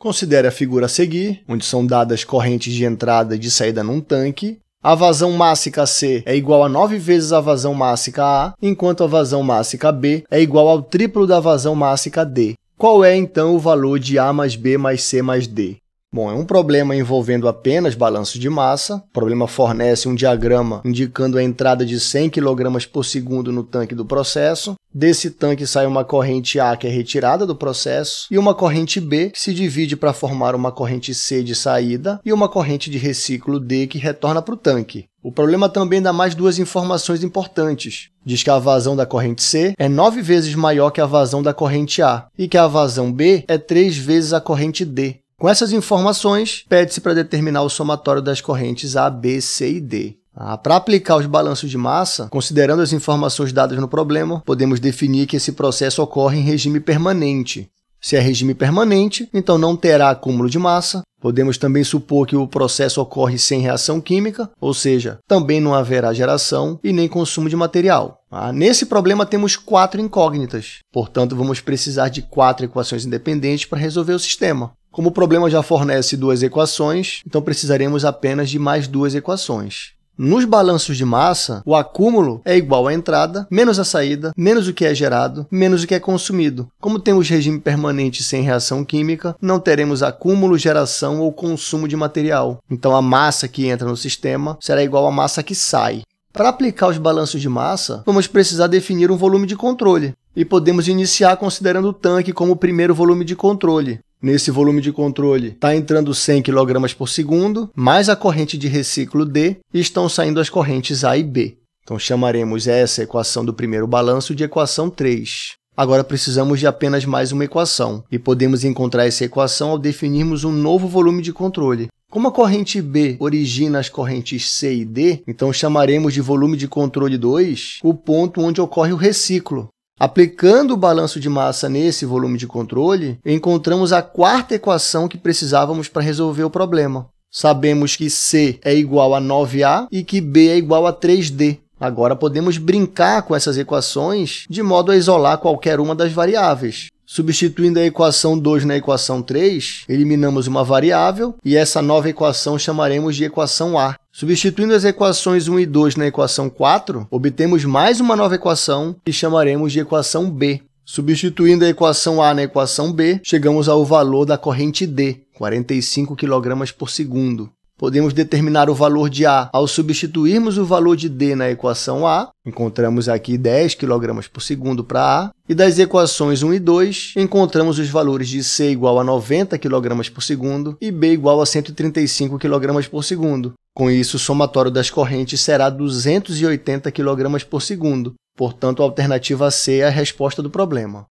Considere a figura a seguir, onde são dadas correntes de entrada e de saída num tanque. A vazão mássica C é igual a 9 vezes a vazão mássica A, enquanto a vazão mássica B é igual ao triplo da vazão mássica D. Qual é, então, o valor de A mais B mais C mais D? Bom, é um problema envolvendo apenas balanço de massa. O problema fornece um diagrama indicando a entrada de 100 kg por segundo no tanque do processo. Desse tanque sai uma corrente A que é retirada do processo e uma corrente B que se divide para formar uma corrente C de saída e uma corrente de reciclo D que retorna para o tanque. O problema também dá mais duas informações importantes. Diz que a vazão da corrente C é 9 vezes maior que a vazão da corrente A e que a vazão B é três vezes a corrente D. Com essas informações, pede-se para determinar o somatório das correntes A, B, C e D. Ah, para aplicar os balanços de massa, considerando as informações dadas no problema, podemos definir que esse processo ocorre em regime permanente. Se é regime permanente, então não terá acúmulo de massa. Podemos também supor que o processo ocorre sem reação química, ou seja, também não haverá geração e nem consumo de material. Ah, nesse problema temos quatro incógnitas, portanto, vamos precisar de quatro equações independentes para resolver o sistema. Como o problema já fornece duas equações, então precisaremos apenas de mais duas equações. Nos balanços de massa, o acúmulo é igual à entrada, menos a saída, menos o que é gerado, menos o que é consumido. Como temos regime permanente sem reação química, não teremos acúmulo, geração ou consumo de material. Então, a massa que entra no sistema será igual à massa que sai. Para aplicar os balanços de massa, vamos precisar definir um volume de controle. E podemos iniciar considerando o tanque como o primeiro volume de controle nesse volume de controle está entrando 100 kg por segundo, mais a corrente de reciclo D, e estão saindo as correntes A e B. Então chamaremos essa equação do primeiro balanço de equação 3. Agora precisamos de apenas mais uma equação, e podemos encontrar essa equação ao definirmos um novo volume de controle. Como a corrente B origina as correntes C e D, então chamaremos de volume de controle 2 o ponto onde ocorre o reciclo, Aplicando o balanço de massa nesse volume de controle, encontramos a quarta equação que precisávamos para resolver o problema. Sabemos que C é igual a 9A e que B é igual a 3D. Agora podemos brincar com essas equações de modo a isolar qualquer uma das variáveis. Substituindo a equação 2 na equação 3, eliminamos uma variável e essa nova equação chamaremos de equação A. Substituindo as equações 1 e 2 na equação 4, obtemos mais uma nova equação que chamaremos de equação B. Substituindo a equação A na equação B, chegamos ao valor da corrente D, 45 kg por segundo. Podemos determinar o valor de A ao substituirmos o valor de D na equação A, encontramos aqui 10 kg por segundo para A, e das equações 1 e 2, encontramos os valores de C igual a 90 kg por segundo e B igual a 135 kg por segundo. Com isso, o somatório das correntes será 280 kg por segundo, portanto, a alternativa C é a resposta do problema.